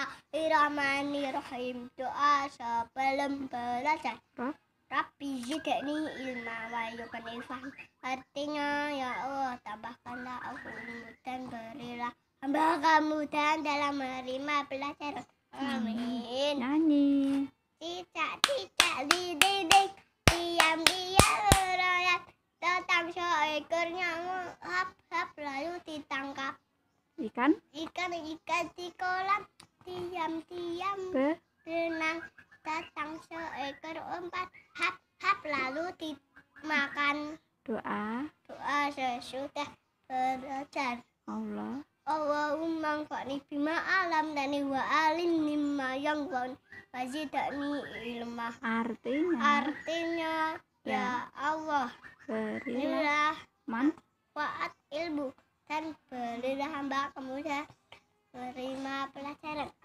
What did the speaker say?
Bismillahirrahmanirrahim. Doa sebelum belajar. tapi jika ini ilmu wayu yukni Artinya ya Allah tambahkanlah aku ilmu dan berilah hamba dan dalam menerima pelajaran. Amin. Nani. tidak tidak di dinding diam diam meroyok tetap nyamuk hap hap lalu ditangkap. Ikan? Ikan ikan di kolam Diam-diam berenang datang seekor umpat hap-hap lalu dimakan. Doa. Doa sesudah belajar. Allah. Allahumma fa'ni bima alam dan wa alim mimma yang wa wazidani ilmah. Artinya. Artinya ya, ya Allah. Berilah manfaat ilmu dan berilah hamba kemudian menerima pelajaran